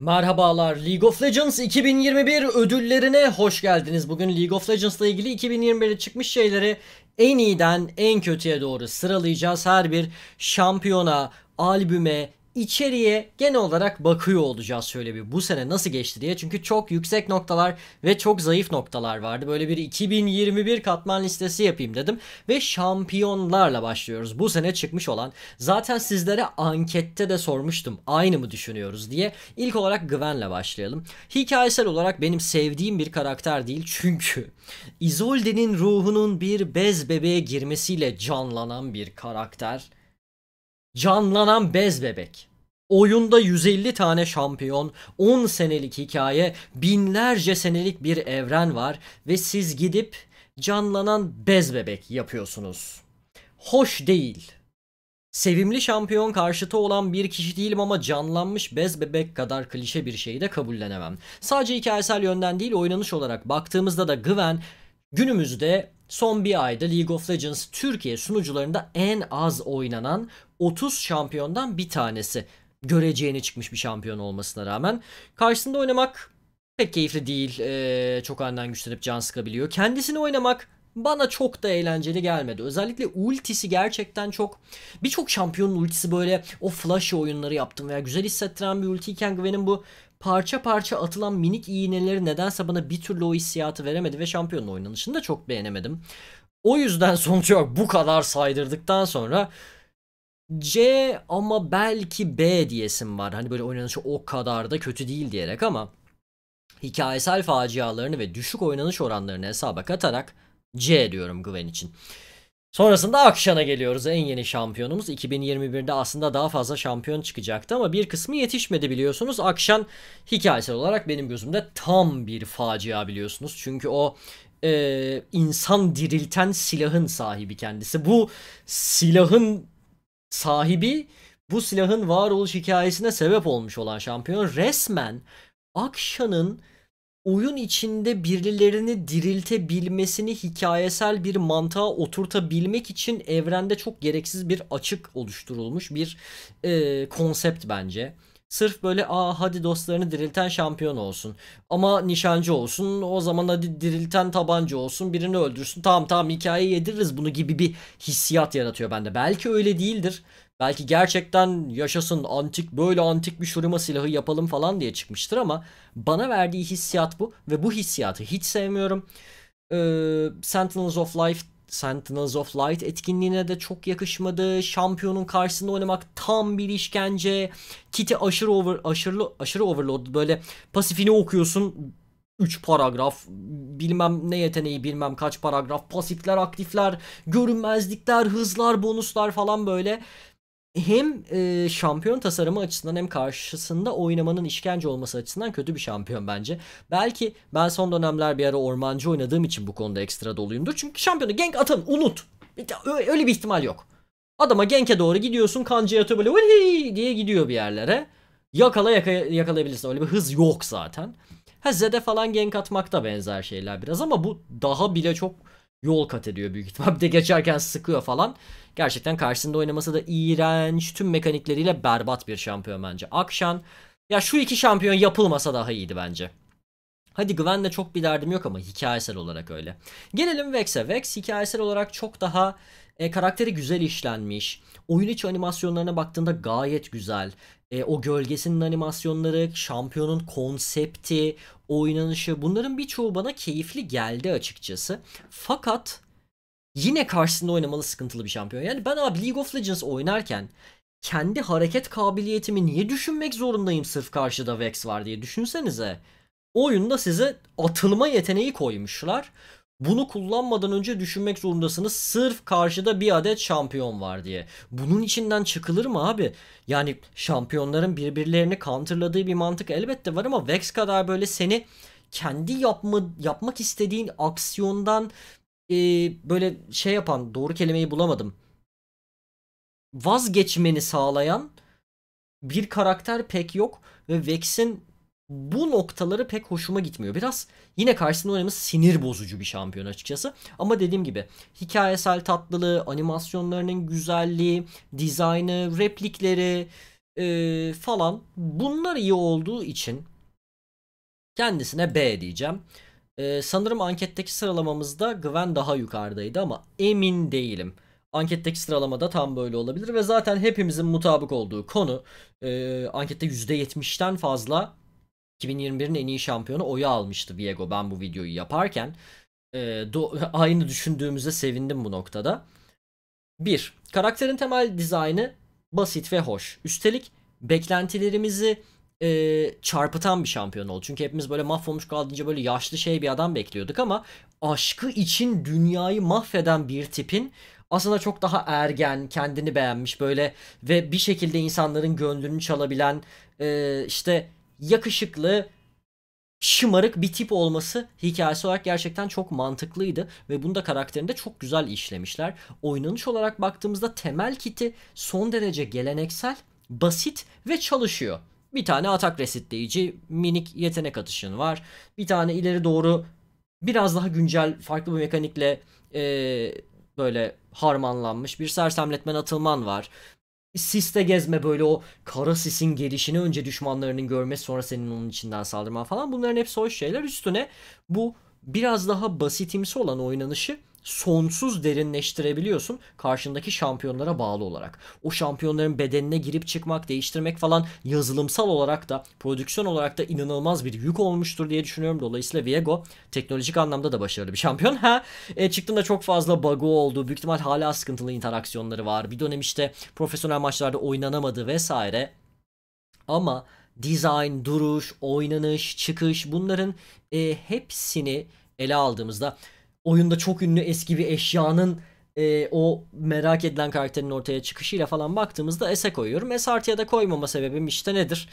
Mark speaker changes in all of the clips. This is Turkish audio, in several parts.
Speaker 1: Merhabalar League of Legends 2021 ödüllerine hoş geldiniz. Bugün League of Legends ile ilgili 2021'de çıkmış şeyleri en iyiden en kötüye doğru sıralayacağız. Her bir şampiyona, albüme, içeriye genel olarak bakıyor olacağız şöyle bir bu sene nasıl geçti diye. Çünkü çok yüksek noktalar ve çok zayıf noktalar vardı. Böyle bir 2021 katman listesi yapayım dedim ve şampiyonlarla başlıyoruz. Bu sene çıkmış olan zaten sizlere ankette de sormuştum aynı mı düşünüyoruz diye. İlk olarak Gwen'le başlayalım. Hikayesel olarak benim sevdiğim bir karakter değil çünkü Izolde'nin ruhunun bir bez bebeğe girmesiyle canlanan bir karakter canlanan bez bebek. Oyunda 150 tane şampiyon, 10 senelik hikaye, binlerce senelik bir evren var ve siz gidip canlanan bez bebek yapıyorsunuz. Hoş değil. Sevimli şampiyon karşıtı olan bir kişi değilim ama canlanmış bez bebek kadar klişe bir şeyi de kabullenemem. Sadece hikayesel yönden değil oynanış olarak baktığımızda da Gwen günümüzde son bir ayda League of Legends Türkiye sunucularında en az oynanan 30 şampiyondan bir tanesi göreceğini çıkmış bir şampiyon olmasına rağmen. Karşısında oynamak pek keyifli değil. Ee, çok andan güçlenip can sıkabiliyor. Kendisini oynamak bana çok da eğlenceli gelmedi. Özellikle ultisi gerçekten çok birçok şampiyonun ultisi böyle o flash oyunları yaptım veya güzel hissettiren bir ultiyken Gwen'in bu parça parça atılan minik iğneleri nedense bana bir türlü o hissiyatı veremedi ve şampiyonun oynanışını da çok beğenemedim. O yüzden sonuç olarak bu kadar saydırdıktan sonra C ama belki B diyesin var. Hani böyle oynanışı o kadar da kötü değil diyerek ama hikayesel facialarını ve düşük oynanış oranlarını hesaba katarak C diyorum Gwen için. Sonrasında Akşan'a geliyoruz en yeni şampiyonumuz. 2021'de aslında daha fazla şampiyon çıkacaktı ama bir kısmı yetişmedi biliyorsunuz. Akşan hikayesel olarak benim gözümde tam bir facia biliyorsunuz. Çünkü o e, insan dirilten silahın sahibi kendisi. Bu silahın sahibi bu silahın varoluş hikayesine sebep olmuş olan şampiyon resmen Akşa'nın oyun içinde birilerini diriltebilmesini hikayesel bir mantığa oturtabilmek için evrende çok gereksiz bir açık oluşturulmuş bir e, konsept bence. Sırf böyle aa hadi dostlarını dirilten şampiyon olsun. Ama nişancı olsun o zaman hadi dirilten tabanca olsun birini öldürsün. Tamam tamam hikaye yediririz bunu gibi bir hissiyat yaratıyor bende. Belki öyle değildir. Belki gerçekten yaşasın antik böyle antik bir şurima silahı yapalım falan diye çıkmıştır ama bana verdiği hissiyat bu ve bu hissiyatı hiç sevmiyorum. Ee, Sentinels of Life Sentinels of Light etkinliğine de çok yakışmadı. Şampiyonun karşısında oynamak tam bir işkence. Kit'i aşırı over, aşırı aşırı overload böyle pasifini okuyorsun 3 paragraf bilmem ne yeteneği bilmem kaç paragraf pasifler aktifler görünmezlikler hızlar bonuslar falan böyle hem e, şampiyon tasarımı açısından hem karşısında oynamanın işkence olması açısından kötü bir şampiyon bence. Belki ben son dönemler bir ara ormancı oynadığım için bu konuda ekstra doluyumdur. Çünkü şampiyonu gank atın unut. Öyle bir ihtimal yok. Adama gank'e doğru gidiyorsun kancaya atıyor böyle Vii! diye gidiyor bir yerlere. Yakala, yaka, yakalayabilirsin öyle bir hız yok zaten. Ha Zed'e falan gank atmakta benzer şeyler biraz ama bu daha bile çok yol kat ediyor büyük ihtimal. Bir de geçerken sıkıyor falan. Gerçekten karşısında oynaması da iğrenç. Tüm mekanikleriyle berbat bir şampiyon bence. Akşan ya şu iki şampiyon yapılmasa daha iyiydi bence. Hadi Gwen'le çok bir derdim yok ama hikayesel olarak öyle. Gelelim Vex'e. Vex hikayesel olarak çok daha e, karakteri güzel işlenmiş. Oyun içi animasyonlarına baktığında gayet güzel. E, o gölgesinin animasyonları, şampiyonun konsepti, oynanışı bunların birçoğu bana keyifli geldi açıkçası. Fakat yine karşısında oynamalı sıkıntılı bir şampiyon. Yani ben abi League of Legends oynarken kendi hareket kabiliyetimi niye düşünmek zorundayım sırf karşıda Vex var diye düşünsenize. oyunda size atılma yeteneği koymuşlar. Bunu kullanmadan önce düşünmek zorundasınız. Sırf karşıda bir adet şampiyon var diye. Bunun içinden çıkılır mı abi? Yani şampiyonların birbirlerini counterladığı bir mantık elbette var ama Vex kadar böyle seni kendi yapma, yapmak istediğin aksiyondan e, böyle şey yapan doğru kelimeyi bulamadım. Vazgeçmeni sağlayan bir karakter pek yok ve Vex'in bu noktaları pek hoşuma gitmiyor. Biraz yine karşısında oynadığımız sinir bozucu bir şampiyon açıkçası. Ama dediğim gibi hikayesel tatlılığı, animasyonlarının güzelliği, dizaynı, replikleri e, falan bunlar iyi olduğu için kendisine B diyeceğim. E, sanırım anketteki sıralamamızda Gwen daha yukarıdaydı ama emin değilim anketteki sıralamada tam böyle olabilir ve zaten hepimizin mutabık olduğu konu e, ankette %70'ten fazla 2021'in en iyi şampiyonu oyu almıştı Viego ben bu videoyu yaparken. E, do- aynı düşündüğümüzde sevindim bu noktada. 1. Karakterin temel dizaynı basit ve hoş. Üstelik beklentilerimizi e, çarpıtan bir şampiyon oldu. Çünkü hepimiz böyle mahvolmuş kaldınca böyle yaşlı şey bir adam bekliyorduk ama aşkı için dünyayı mahveden bir tipin aslında çok daha ergen, kendini beğenmiş böyle ve bir şekilde insanların gönlünü çalabilen e, işte yakışıklı, şımarık bir tip olması hikayesi olarak gerçekten çok mantıklıydı ve bunu da karakterinde çok güzel işlemişler. Oynanış olarak baktığımızda temel kiti son derece geleneksel, basit ve çalışıyor. Bir tane atak resetleyici, minik yetenek atışın var. Bir tane ileri doğru biraz daha güncel, farklı bir mekanikle ee, böyle harmanlanmış bir sersemletmen atılman var. Siste gezme böyle o kara sisin gelişini önce düşmanlarının görmesi sonra senin onun içinden saldırman falan bunların hepsi hoş şeyler. Üstüne bu biraz daha basitimsi olan oynanışı sonsuz derinleştirebiliyorsun karşındaki şampiyonlara bağlı olarak. O şampiyonların bedenine girip çıkmak, değiştirmek falan yazılımsal olarak da prodüksiyon olarak da inanılmaz bir yük olmuştur diye düşünüyorum. Dolayısıyla Viego teknolojik anlamda da başarılı bir şampiyon. Ha e, çıktığında çok fazla bug'u oldu. Büyük ihtimal hala sıkıntılı interaksiyonları var. Bir dönem işte profesyonel maçlarda oynanamadı vesaire. Ama design, duruş, oynanış, çıkış bunların e, hepsini ele aldığımızda oyunda çok ünlü eski bir eşyanın e, o merak edilen karakterin ortaya çıkışıyla falan baktığımızda S'e koyuyorum. S artıya da koymama sebebim işte nedir?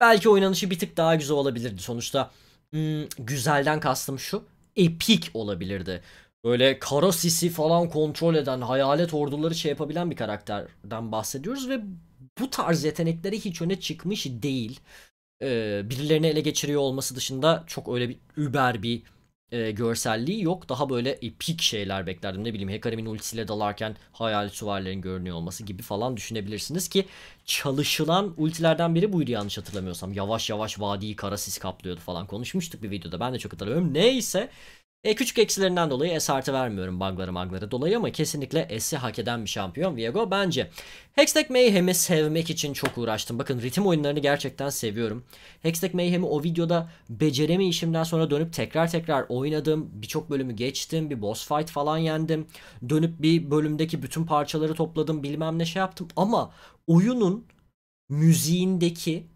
Speaker 1: Belki oynanışı bir tık daha güzel olabilirdi. Sonuçta hmm, güzelden kastım şu. Epik olabilirdi. Böyle kara sisi falan kontrol eden, hayalet orduları şey yapabilen bir karakterden bahsediyoruz ve bu tarz yetenekleri hiç öne çıkmış değil. Ee, birilerini ele geçiriyor olması dışında çok öyle bir über bir e, görselliği yok. Daha böyle epik şeyler beklerdim. Ne bileyim Hecarim'in ultisiyle dalarken hayal süvarilerin görünüyor olması gibi falan düşünebilirsiniz ki çalışılan ultilerden biri buydu yanlış hatırlamıyorsam. Yavaş yavaş vadiyi kara sis kaplıyordu falan konuşmuştuk bir videoda. Ben de çok hatırlamıyorum. Neyse e, küçük eksilerinden dolayı S artı vermiyorum bugları magları dolayı ama kesinlikle S'i hak eden bir şampiyon Viego bence. Hextech Mayhem'i sevmek için çok uğraştım. Bakın ritim oyunlarını gerçekten seviyorum. Hextech Mayhem'i o videoda becereme işimden sonra dönüp tekrar tekrar oynadım. Birçok bölümü geçtim. Bir boss fight falan yendim. Dönüp bir bölümdeki bütün parçaları topladım. Bilmem ne şey yaptım. Ama oyunun müziğindeki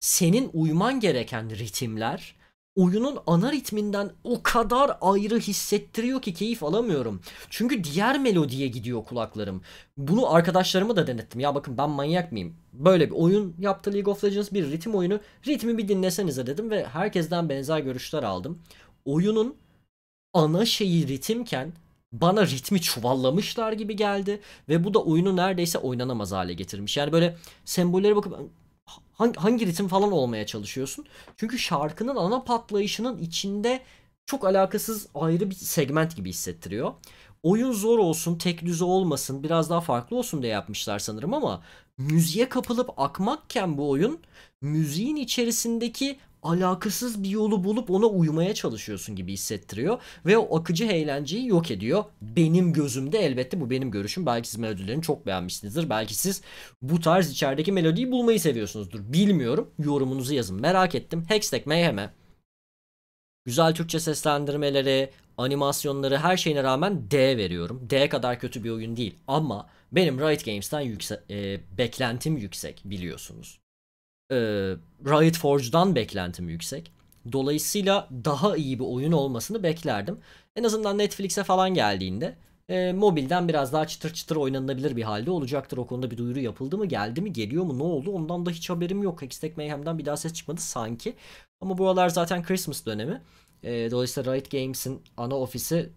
Speaker 1: senin uyman gereken ritimler oyunun ana ritminden o kadar ayrı hissettiriyor ki keyif alamıyorum. Çünkü diğer melodiye gidiyor kulaklarım. Bunu arkadaşlarımı da denettim. Ya bakın ben manyak mıyım? Böyle bir oyun yaptı League of Legends bir ritim oyunu. Ritmi bir dinlesenize dedim ve herkesten benzer görüşler aldım. Oyunun ana şeyi ritimken bana ritmi çuvallamışlar gibi geldi ve bu da oyunu neredeyse oynanamaz hale getirmiş. Yani böyle sembollere bakıp hangi, hangi ritim falan olmaya çalışıyorsun. Çünkü şarkının ana patlayışının içinde çok alakasız ayrı bir segment gibi hissettiriyor. Oyun zor olsun, tek düze olmasın, biraz daha farklı olsun diye yapmışlar sanırım ama müziğe kapılıp akmakken bu oyun müziğin içerisindeki alakasız bir yolu bulup ona uymaya çalışıyorsun gibi hissettiriyor ve o akıcı eğlenceyi yok ediyor. Benim gözümde elbette bu benim görüşüm. Belki siz melodilerini çok beğenmişsinizdir. Belki siz bu tarz içerideki melodiyi bulmayı seviyorsunuzdur. Bilmiyorum. Yorumunuzu yazın. Merak ettim. Hextech Mayhem'e güzel Türkçe seslendirmeleri, animasyonları her şeyine rağmen D veriyorum. D kadar kötü bir oyun değil ama benim Riot Games'ten yükse- e, beklentim yüksek biliyorsunuz e, Riot Forge'dan beklentim yüksek. Dolayısıyla daha iyi bir oyun olmasını beklerdim. En azından Netflix'e falan geldiğinde e, mobilden biraz daha çıtır çıtır oynanabilir bir halde olacaktır. O konuda bir duyuru yapıldı mı, geldi mi, geliyor mu, ne oldu? Ondan da hiç haberim yok. Hextech Mayhem'den bir daha ses çıkmadı sanki. Ama buralar zaten Christmas dönemi. E, dolayısıyla Riot Games'in ana ofisi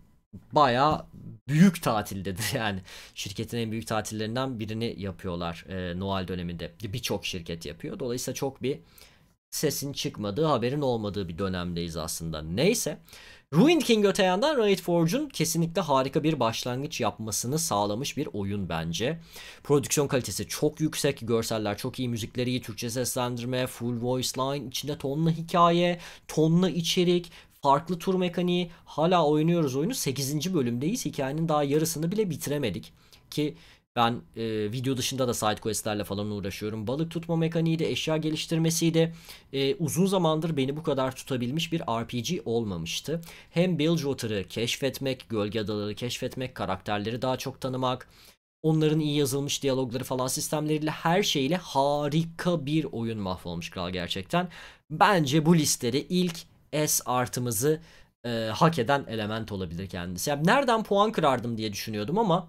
Speaker 1: baya büyük tatildedir yani. Şirketin en büyük tatillerinden birini yapıyorlar e, Noel döneminde. Birçok şirket yapıyor. Dolayısıyla çok bir sesin çıkmadığı, haberin olmadığı bir dönemdeyiz aslında. Neyse. Ruined King öte yandan Riot Forge'un kesinlikle harika bir başlangıç yapmasını sağlamış bir oyun bence. Prodüksiyon kalitesi çok yüksek, görseller çok iyi, müzikleri iyi, Türkçe seslendirme, full voice line, içinde tonla hikaye, tonla içerik, farklı tur mekaniği hala oynuyoruz oyunu 8. bölümdeyiz hikayenin daha yarısını bile bitiremedik ki ben e, video dışında da side questlerle falan uğraşıyorum. Balık tutma mekaniği de eşya geliştirmesi de e, uzun zamandır beni bu kadar tutabilmiş bir RPG olmamıştı. Hem Bilgewater'ı keşfetmek, gölge adaları keşfetmek, karakterleri daha çok tanımak, onların iyi yazılmış diyalogları falan sistemleriyle her şeyle harika bir oyun mahvolmuş kral gerçekten. Bence bu listede ilk S artımızı e, hak eden element olabilir kendisi. Yani nereden puan kırardım diye düşünüyordum ama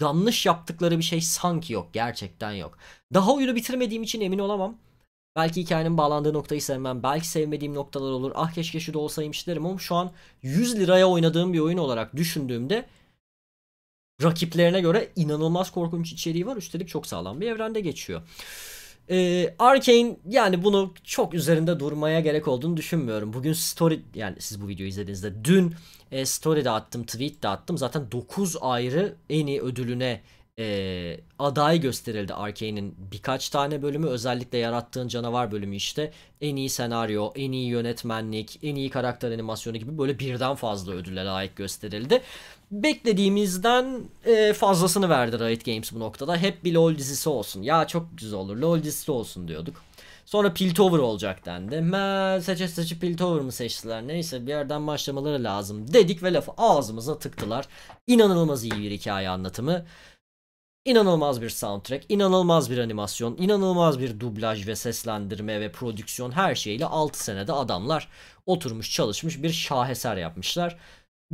Speaker 1: yanlış yaptıkları bir şey sanki yok. Gerçekten yok. Daha oyunu bitirmediğim için emin olamam. Belki hikayenin bağlandığı noktayı sevmem. Belki sevmediğim noktalar olur. Ah keşke şu da olsaymış derim ama şu an 100 liraya oynadığım bir oyun olarak düşündüğümde rakiplerine göre inanılmaz korkunç içeriği var. Üstelik çok sağlam bir evrende geçiyor. Ee, Arkane yani bunu çok üzerinde durmaya gerek olduğunu düşünmüyorum. Bugün story yani siz bu videoyu izlediğinizde dün e, story de attım, tweet de attım. Zaten 9 ayrı en iyi ödülüne e, aday gösterildi Arkane'in birkaç tane bölümü. Özellikle yarattığın canavar bölümü işte en iyi senaryo, en iyi yönetmenlik, en iyi karakter animasyonu gibi böyle birden fazla ödüle layık gösterildi beklediğimizden e, fazlasını verdi Riot Games bu noktada. Hep bir LoL dizisi olsun. Ya çok güzel olur. LoL dizisi olsun diyorduk. Sonra Piltover olacak dendi. Me seçe seçe Piltover mı seçtiler? Neyse bir yerden başlamaları lazım dedik ve lafı ağzımıza tıktılar. İnanılmaz iyi bir hikaye anlatımı. İnanılmaz bir soundtrack, inanılmaz bir animasyon, inanılmaz bir dublaj ve seslendirme ve prodüksiyon her şeyle 6 senede adamlar oturmuş çalışmış bir şaheser yapmışlar.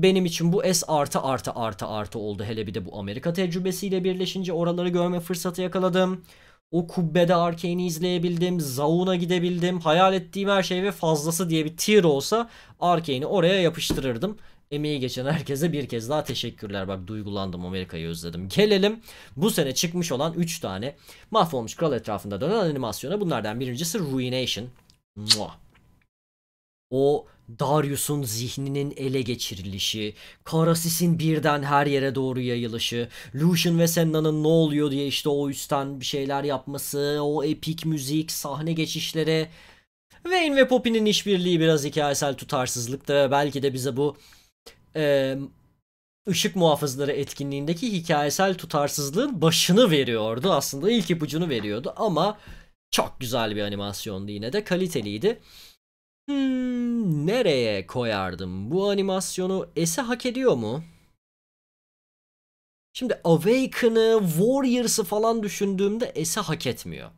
Speaker 1: Benim için bu S artı artı artı artı oldu. Hele bir de bu Amerika tecrübesiyle birleşince oraları görme fırsatı yakaladım. O kubbede Arkane'i izleyebildim. Zaun'a gidebildim. Hayal ettiğim her şey ve fazlası diye bir tier olsa Arkane'i oraya yapıştırırdım. Emeği geçen herkese bir kez daha teşekkürler. Bak duygulandım Amerika'yı özledim. Gelelim bu sene çıkmış olan 3 tane mahvolmuş kral etrafında dönen animasyona. Bunlardan birincisi Ruination. Muah. O Darius'un zihninin ele geçirilişi, Karasis'in birden her yere doğru yayılışı, Lucian ve Senna'nın ne oluyor diye işte o üstten bir şeyler yapması, o epik müzik, sahne geçişleri. Wayne ve Poppy'nin işbirliği biraz hikayesel tutarsızlıkta, ve belki de bize bu e, ışık muhafızları etkinliğindeki hikayesel tutarsızlığın başını veriyordu. Aslında ilk ipucunu veriyordu ama çok güzel bir animasyondu yine de kaliteliydi. Hmm, nereye koyardım? Bu animasyonu S'e hak ediyor mu? Şimdi Awaken'ı, Warriors'ı falan düşündüğümde S'e hak etmiyor.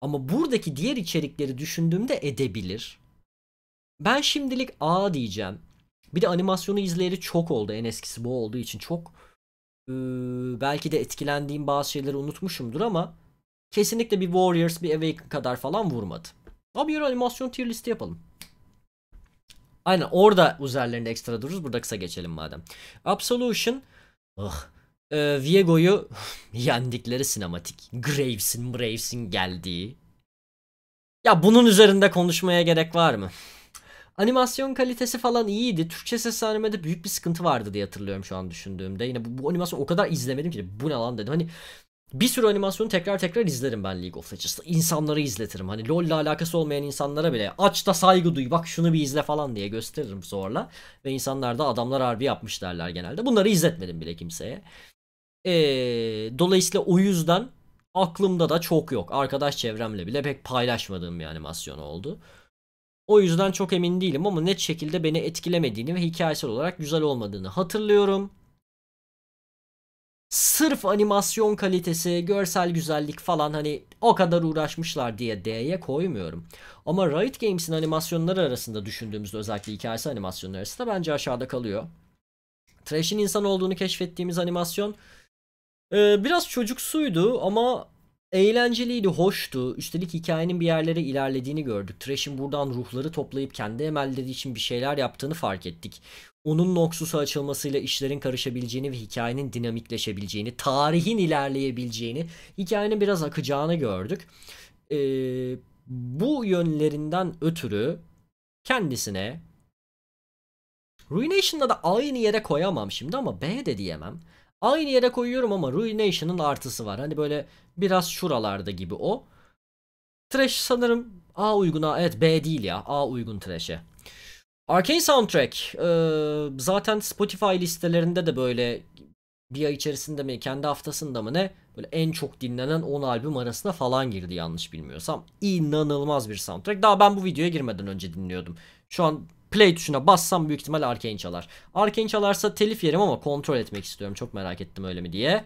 Speaker 1: Ama buradaki diğer içerikleri düşündüğümde edebilir. Ben şimdilik A diyeceğim. Bir de animasyonu izleyeri çok oldu. En eskisi bu olduğu için çok. Ee, belki de etkilendiğim bazı şeyleri unutmuşumdur ama kesinlikle bir Warriors, bir Awaken kadar falan vurmadı. Abi yarı animasyon tier liste yapalım. Aynen orada üzerlerinde ekstra dururuz. Burada kısa geçelim madem. Absolution. Oh. Ee, Viego'yu yendikleri sinematik. Graves'in Braves'in geldiği. Ya bunun üzerinde konuşmaya gerek var mı? Animasyon kalitesi falan iyiydi. Türkçe ses seslenmede büyük bir sıkıntı vardı diye hatırlıyorum şu an düşündüğümde. Yine bu, bu animasyon o kadar izlemedim ki bu ne lan dedim. Hani bir sürü animasyonu tekrar tekrar izlerim ben League of Legends'ta. İnsanları izletirim. Hani lol ile alakası olmayan insanlara bile aç da saygı duy bak şunu bir izle falan diye gösteririm zorla. Ve insanlar da adamlar harbi yapmış derler genelde. Bunları izletmedim bile kimseye. Ee, dolayısıyla o yüzden aklımda da çok yok. Arkadaş çevremle bile pek paylaşmadığım bir animasyon oldu. O yüzden çok emin değilim ama net şekilde beni etkilemediğini ve hikayesel olarak güzel olmadığını hatırlıyorum sırf animasyon kalitesi, görsel güzellik falan hani o kadar uğraşmışlar diye D'ye koymuyorum. Ama Riot Games'in animasyonları arasında düşündüğümüzde özellikle hikayesi animasyonları arasında bence aşağıda kalıyor. Trash'in insan olduğunu keşfettiğimiz animasyon ee, biraz çocuksuydu ama eğlenceliydi, hoştu. Üstelik hikayenin bir yerlere ilerlediğini gördük. Trash'in buradan ruhları toplayıp kendi emelleri için bir şeyler yaptığını fark ettik onun noksusu açılmasıyla işlerin karışabileceğini ve hikayenin dinamikleşebileceğini, tarihin ilerleyebileceğini, hikayenin biraz akacağını gördük. E, bu yönlerinden ötürü kendisine Ruination'la da aynı yere koyamam şimdi ama B de diyemem. Aynı yere koyuyorum ama Ruination'ın artısı var. Hani böyle biraz şuralarda gibi o. Trash sanırım A uygun A. Evet B değil ya. A uygun Trash'e. Arcane Soundtrack ee, zaten Spotify listelerinde de böyle bir ay içerisinde mi kendi haftasında mı ne böyle en çok dinlenen 10 albüm arasına falan girdi yanlış bilmiyorsam. İnanılmaz bir soundtrack. Daha ben bu videoya girmeden önce dinliyordum. Şu an play tuşuna bassam büyük ihtimal Arcane çalar. Arcane çalarsa telif yerim ama kontrol etmek istiyorum. Çok merak ettim öyle mi diye.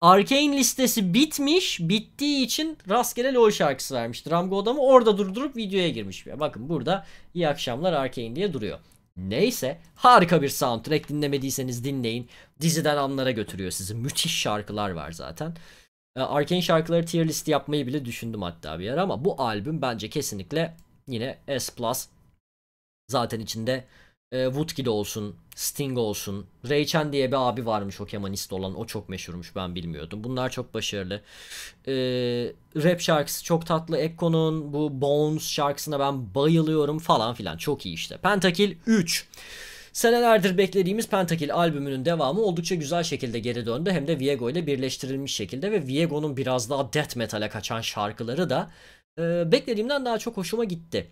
Speaker 1: Arcane listesi bitmiş. Bittiği için rastgele LoL şarkısı vermişti. Ramgo adamı orada durdurup videoya girmiş. Bakın burada iyi akşamlar Arcane diye duruyor. Neyse harika bir soundtrack dinlemediyseniz dinleyin. Diziden anlara götürüyor sizi. Müthiş şarkılar var zaten. Ee, Arcane şarkıları tier listi yapmayı bile düşündüm hatta bir yer ama bu albüm bence kesinlikle yine S+. Zaten içinde e, Woodkid olsun, Sting olsun, Ray Chen diye bir abi varmış o kemanist olan o çok meşhurmuş ben bilmiyordum. Bunlar çok başarılı. E, rap şarkısı çok tatlı. Ekko'nun bu Bones şarkısına ben bayılıyorum falan filan çok iyi işte. Pentakil 3. Senelerdir beklediğimiz Pentakil albümünün devamı oldukça güzel şekilde geri döndü hem de Viego ile birleştirilmiş şekilde ve Viego'nun biraz daha death metal'e kaçan şarkıları da e, beklediğimden daha çok hoşuma gitti.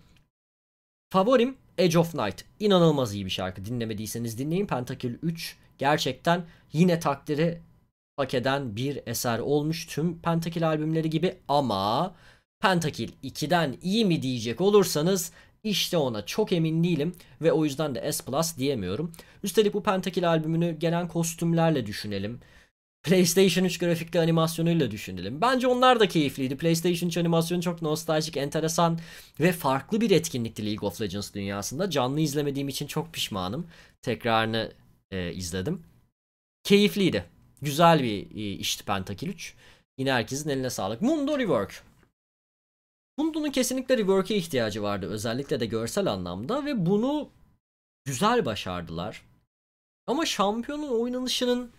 Speaker 1: Favorim Edge of Night. İnanılmaz iyi bir şarkı. Dinlemediyseniz dinleyin. Pentakil 3 gerçekten yine takdiri hak eden bir eser olmuş. Tüm Pentakil albümleri gibi ama Pentakil 2'den iyi mi diyecek olursanız işte ona çok emin değilim ve o yüzden de S Plus diyemiyorum. Üstelik bu Pentakil albümünü gelen kostümlerle düşünelim. PlayStation 3 grafikli animasyonuyla düşünelim. Bence onlar da keyifliydi. PlayStation 3 animasyonu çok nostaljik, enteresan ve farklı bir etkinlikti League of Legends dünyasında. Canlı izlemediğim için çok pişmanım. Tekrarını e, izledim. Keyifliydi. Güzel bir e, işti Pentakil 3. Yine herkesin eline sağlık. Mundo Rework. Mundo'nun kesinlikle rework'e ihtiyacı vardı. Özellikle de görsel anlamda ve bunu güzel başardılar. Ama şampiyonun oynanışının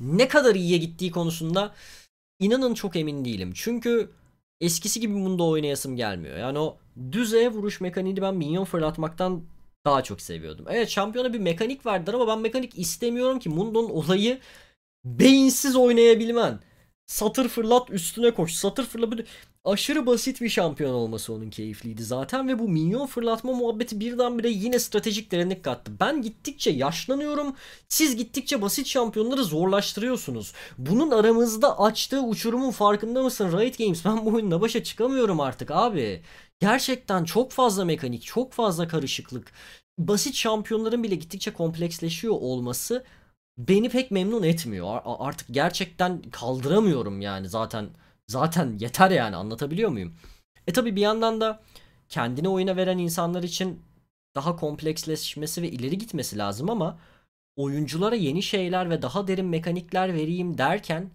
Speaker 1: ne kadar iyiye gittiği konusunda inanın çok emin değilim. Çünkü eskisi gibi bunda oynayasım gelmiyor. Yani o düzeye vuruş mekaniğini ben minyon fırlatmaktan daha çok seviyordum. Evet şampiyona bir mekanik verdiler ama ben mekanik istemiyorum ki. Mundo'nun olayı beyinsiz oynayabilmen satır fırlat üstüne koş. Satır fırla böyle aşırı basit bir şampiyon olması onun keyifliydi zaten ve bu minyon fırlatma muhabbeti birdenbire yine stratejik derinlik kattı. Ben gittikçe yaşlanıyorum. Siz gittikçe basit şampiyonları zorlaştırıyorsunuz. Bunun aramızda açtığı uçurumun farkında mısın Riot Games? Ben bu oyunla başa çıkamıyorum artık abi. Gerçekten çok fazla mekanik, çok fazla karışıklık. Basit şampiyonların bile gittikçe kompleksleşiyor olması beni pek memnun etmiyor. Artık gerçekten kaldıramıyorum yani zaten zaten yeter yani anlatabiliyor muyum? E tabi bir yandan da kendini oyuna veren insanlar için daha kompleksleşmesi ve ileri gitmesi lazım ama oyunculara yeni şeyler ve daha derin mekanikler vereyim derken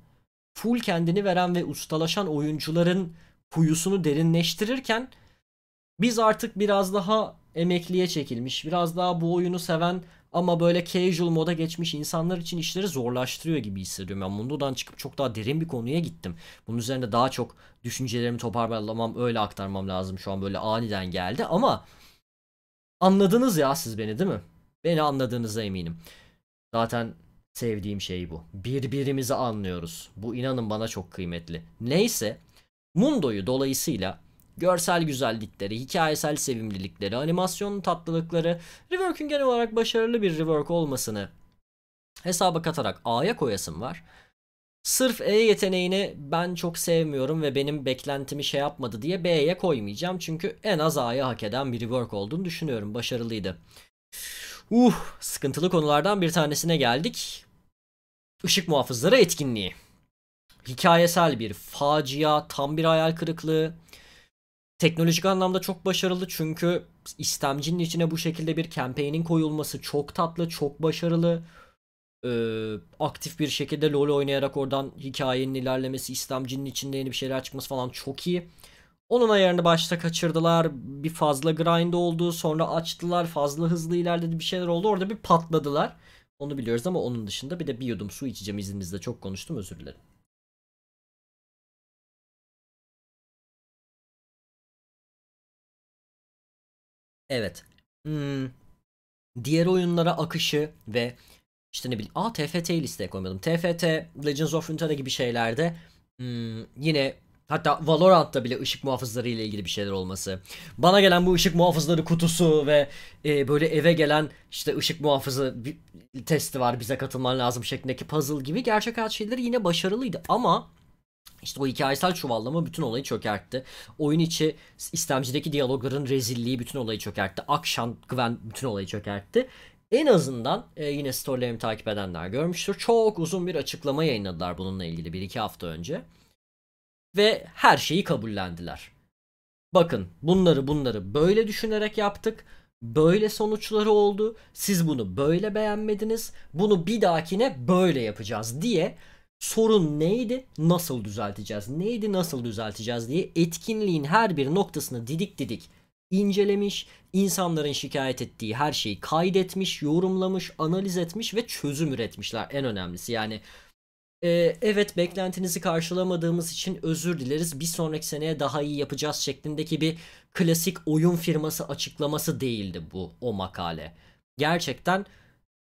Speaker 1: full kendini veren ve ustalaşan oyuncuların kuyusunu derinleştirirken biz artık biraz daha emekliye çekilmiş, biraz daha bu oyunu seven ama böyle casual moda geçmiş insanlar için işleri zorlaştırıyor gibi hissediyorum. Ben bundan çıkıp çok daha derin bir konuya gittim. Bunun üzerinde daha çok düşüncelerimi toparlamam, öyle aktarmam lazım. Şu an böyle aniden geldi ama anladınız ya siz beni değil mi? Beni anladığınıza eminim. Zaten sevdiğim şey bu. Birbirimizi anlıyoruz. Bu inanın bana çok kıymetli. Neyse Mundo'yu dolayısıyla Görsel güzellikleri, hikayesel sevimlilikleri, animasyon tatlılıkları, rework'ün genel olarak başarılı bir rework olmasını hesaba katarak A'ya koyasım var. Sırf E yeteneğini ben çok sevmiyorum ve benim beklentimi şey yapmadı diye B'ye koymayacağım. Çünkü en az A'ya hak eden bir rework olduğunu düşünüyorum. Başarılıydı. Uh, sıkıntılı konulardan bir tanesine geldik. Işık muhafızları etkinliği. Hikayesel bir facia, tam bir hayal kırıklığı teknolojik anlamda çok başarılı çünkü istemcinin içine bu şekilde bir campaign'in koyulması çok tatlı, çok başarılı. Ee, aktif bir şekilde LoL oynayarak oradan hikayenin ilerlemesi, istemcinin içinde yeni bir şeyler çıkması falan çok iyi. Onun ayarını başta kaçırdılar. Bir fazla grind oldu. Sonra açtılar. Fazla hızlı ilerledi. Bir şeyler oldu. Orada bir patladılar. Onu biliyoruz ama onun dışında bir de bir yudum su içeceğim izninizle. Çok konuştum özür dilerim. Evet. Hmm, diğer oyunlara akışı ve işte ne bileyim. Aa TFT listeye koymadım. TFT, Legends of Runeterra gibi şeylerde hmm, yine hatta Valorant'ta bile ışık muhafızları ile ilgili bir şeyler olması. Bana gelen bu ışık muhafızları kutusu ve e, böyle eve gelen işte ışık muhafızı testi var bize katılman lazım şeklindeki puzzle gibi gerçek hayat şeyleri yine başarılıydı ama işte o hikayesel çuvallama bütün olayı çökertti. Oyun içi istemcideki diyalogların rezilliği bütün olayı çökertti. Akşam Gwen bütün olayı çökertti. En azından e, yine storylerimi takip edenler görmüştür. Çok uzun bir açıklama yayınladılar bununla ilgili bir iki hafta önce. Ve her şeyi kabullendiler. Bakın bunları bunları böyle düşünerek yaptık. Böyle sonuçları oldu. Siz bunu böyle beğenmediniz. Bunu bir dahakine böyle yapacağız diye sorun neydi, nasıl düzelteceğiz, neydi, nasıl düzelteceğiz diye etkinliğin her bir noktasını didik didik incelemiş, insanların şikayet ettiği her şeyi kaydetmiş, yorumlamış, analiz etmiş ve çözüm üretmişler en önemlisi. Yani e, evet beklentinizi karşılamadığımız için özür dileriz. Bir sonraki seneye daha iyi yapacağız şeklindeki bir klasik oyun firması açıklaması değildi bu o makale. Gerçekten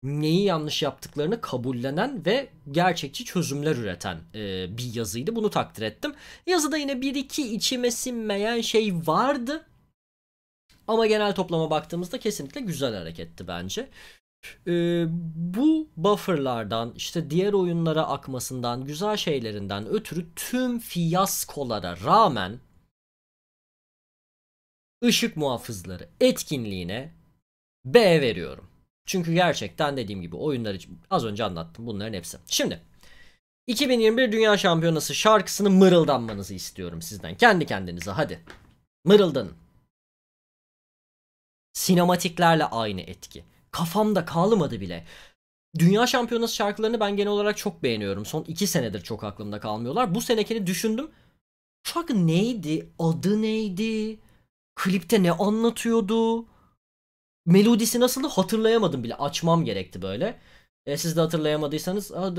Speaker 1: neyi yanlış yaptıklarını kabullenen ve gerçekçi çözümler üreten e, bir yazıydı. Bunu takdir ettim. Yazıda yine bir iki içime sinmeyen şey vardı. Ama genel toplama baktığımızda kesinlikle güzel hareketti bence. E, bu bufferlardan işte diğer oyunlara akmasından güzel şeylerinden ötürü tüm fiyaskolara rağmen ışık muhafızları etkinliğine B veriyorum. Çünkü gerçekten dediğim gibi oyunları az önce anlattım bunların hepsi. Şimdi 2021 Dünya Şampiyonası şarkısını mırıldanmanızı istiyorum sizden. Kendi kendinize hadi. mırıldın. Sinematiklerle aynı etki. Kafamda kalmadı bile. Dünya Şampiyonası şarkılarını ben genel olarak çok beğeniyorum. Son 2 senedir çok aklımda kalmıyorlar. Bu senekini düşündüm. Şarkı neydi? Adı neydi? Klipte ne anlatıyordu? melodisi nasıldı hatırlayamadım bile. Açmam gerekti böyle. E, siz de hatırlayamadıysanız oh,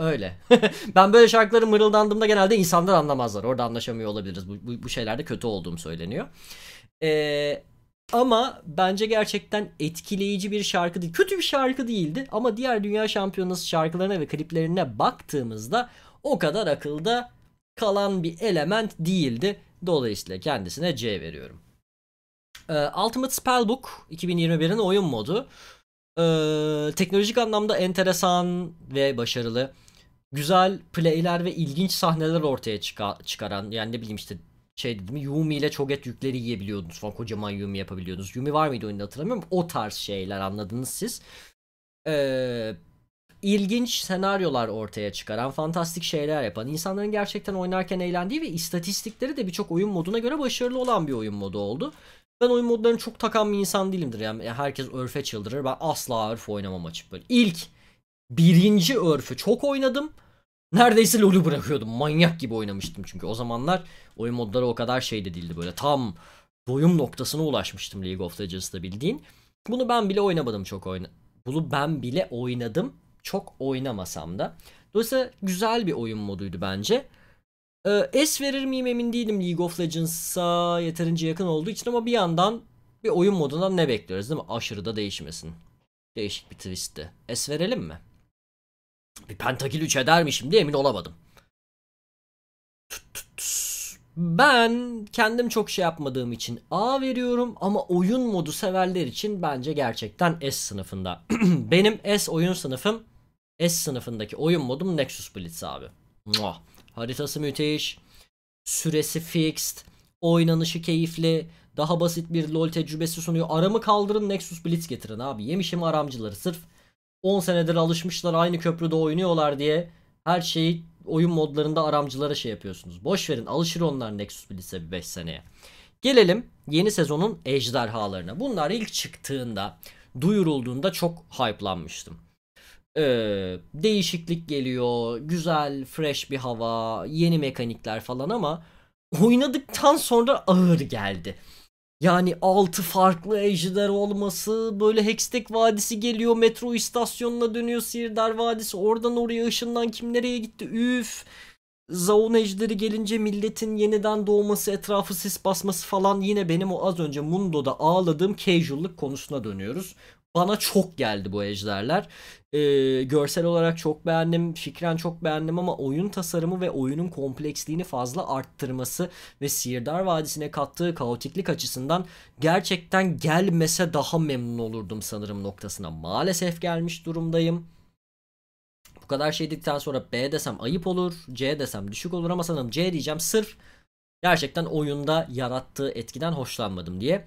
Speaker 1: öyle. ben böyle şarkıları mırıldandığımda genelde insanlar anlamazlar. Orada anlaşamıyor olabiliriz. Bu, bu, bu şeylerde kötü olduğum söyleniyor. E, ama bence gerçekten etkileyici bir şarkı değil. Kötü bir şarkı değildi ama diğer dünya şampiyonası şarkılarına ve kliplerine baktığımızda o kadar akılda kalan bir element değildi. Dolayısıyla kendisine C veriyorum. Ee, Ultimate Spellbook 2021'in oyun modu. E, teknolojik anlamda enteresan ve başarılı. Güzel playler ve ilginç sahneler ortaya çıka- çıkaran yani ne bileyim işte şey dedim Yumi ile çok et yükleri yiyebiliyordunuz falan kocaman Yumi yapabiliyordunuz. Yumi var mıydı oyunda hatırlamıyorum. O tarz şeyler anladınız siz. Ee, ilginç senaryolar ortaya çıkaran, fantastik şeyler yapan, insanların gerçekten oynarken eğlendiği ve istatistikleri de birçok oyun moduna göre başarılı olan bir oyun modu oldu. Ben oyun modlarını çok takan bir insan değilimdir. Yani herkes örfe çıldırır. Ben asla örf oynamam açık böyle. İlk birinci örfü çok oynadım. Neredeyse LoL'ü bırakıyordum. Manyak gibi oynamıştım çünkü. O zamanlar oyun modları o kadar şey de değildi böyle. Tam doyum noktasına ulaşmıştım League of Legends'da bildiğin. Bunu ben bile oynamadım çok oyna. Bunu ben bile oynadım çok oynamasam da. Dolayısıyla güzel bir oyun moduydu bence. Ee, S verir miyim emin değilim League of Legends'a yeterince yakın olduğu için ama bir yandan bir oyun modundan ne bekliyoruz değil mi? Aşırı da değişmesin. Değişik bir twist'ti. S verelim mi? Bir pentakil 3 eder diye emin olamadım. Ben kendim çok şey yapmadığım için A veriyorum ama oyun modu severler için bence gerçekten S sınıfında. Benim S oyun sınıfım S sınıfındaki oyun modum Nexus Blitz abi. Muah. Haritası müthiş. Süresi fixed. Oynanışı keyifli. Daha basit bir LoL tecrübesi sunuyor. Aramı kaldırın Nexus Blitz getirin abi. Yemişim aramcıları sırf 10 senedir alışmışlar aynı köprüde oynuyorlar diye her şeyi oyun modlarında aramcılara şey yapıyorsunuz. Boş verin alışır onlar Nexus Blitz'e bir 5 seneye. Gelelim yeni sezonun ejderhalarına. Bunlar ilk çıktığında, duyurulduğunda çok hype'lanmıştım e, değişiklik geliyor. Güzel, fresh bir hava, yeni mekanikler falan ama oynadıktan sonra ağır geldi. Yani altı farklı ejder olması, böyle Hextech Vadisi geliyor, metro istasyonuna dönüyor Sirdar Vadisi, oradan oraya ışından kim nereye gitti, üf. Zaun ejderi gelince milletin yeniden doğması, etrafı sis basması falan yine benim o az önce Mundo'da ağladığım casual'lık konusuna dönüyoruz bana çok geldi bu ejderler. Ee, görsel olarak çok beğendim, fikren çok beğendim ama oyun tasarımı ve oyunun kompleksliğini fazla arttırması ve Sihirdar Vadisi'ne kattığı kaotiklik açısından gerçekten gelmese daha memnun olurdum sanırım noktasına maalesef gelmiş durumdayım. Bu kadar şey dedikten sonra B desem ayıp olur, C desem düşük olur ama sanırım C diyeceğim sırf gerçekten oyunda yarattığı etkiden hoşlanmadım diye.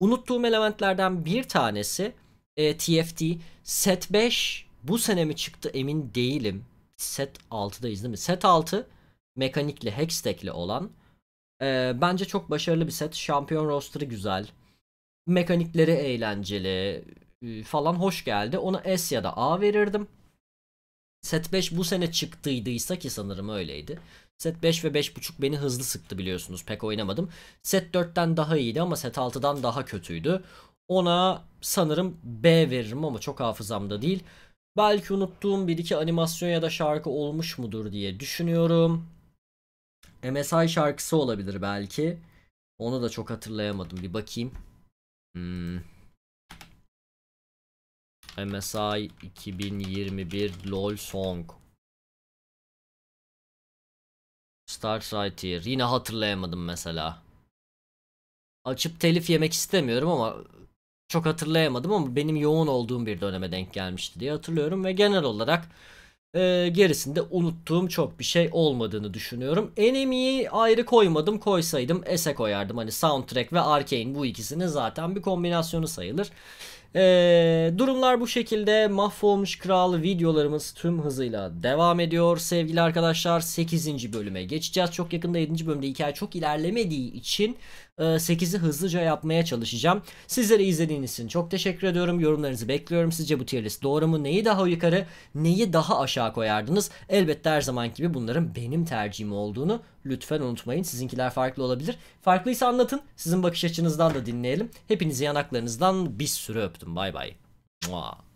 Speaker 1: Unuttuğum elementlerden bir tanesi e, TFT. Set 5 bu sene mi çıktı emin değilim. Set 6'dayız değil mi? Set 6 mekanikli, hextekli olan. E, bence çok başarılı bir set. Şampiyon roster'ı güzel. Mekanikleri eğlenceli e, falan hoş geldi. Ona S ya da A verirdim. Set 5 bu sene çıktıydıysa ki sanırım öyleydi. Set 5 ve 5.5 beni hızlı sıktı biliyorsunuz. Pek oynamadım. Set 4'ten daha iyiydi ama set 6'dan daha kötüydü. Ona sanırım B veririm ama çok hafızamda değil. Belki unuttuğum bir iki animasyon ya da şarkı olmuş mudur diye düşünüyorum. MSI şarkısı olabilir belki. Onu da çok hatırlayamadım. Bir bakayım. Hmm. MSI 2021 LOL Song. Start Right Yine hatırlayamadım mesela. Açıp telif yemek istemiyorum ama çok hatırlayamadım ama benim yoğun olduğum bir döneme denk gelmişti diye hatırlıyorum ve genel olarak e, gerisinde unuttuğum çok bir şey olmadığını düşünüyorum. Enemy'yi ayrı koymadım koysaydım S'e koyardım hani soundtrack ve arcane bu ikisinin zaten bir kombinasyonu sayılır. Ee, durumlar bu şekilde mahvolmuş kral videolarımız tüm hızıyla devam ediyor sevgili arkadaşlar 8. bölüme geçeceğiz çok yakında 7. bölümde hikaye çok ilerlemediği için 8'i ee, hızlıca yapmaya çalışacağım. Sizlere izlediğiniz için çok teşekkür ediyorum. Yorumlarınızı bekliyorum. Sizce bu tier list doğru mu? Neyi daha yukarı, neyi daha aşağı koyardınız? Elbette her zaman gibi bunların benim tercihim olduğunu lütfen unutmayın. Sizinkiler farklı olabilir. Farklıysa anlatın. Sizin bakış açınızdan da dinleyelim. Hepinizi yanaklarınızdan bir sürü öptüm. Bay bay. Mua.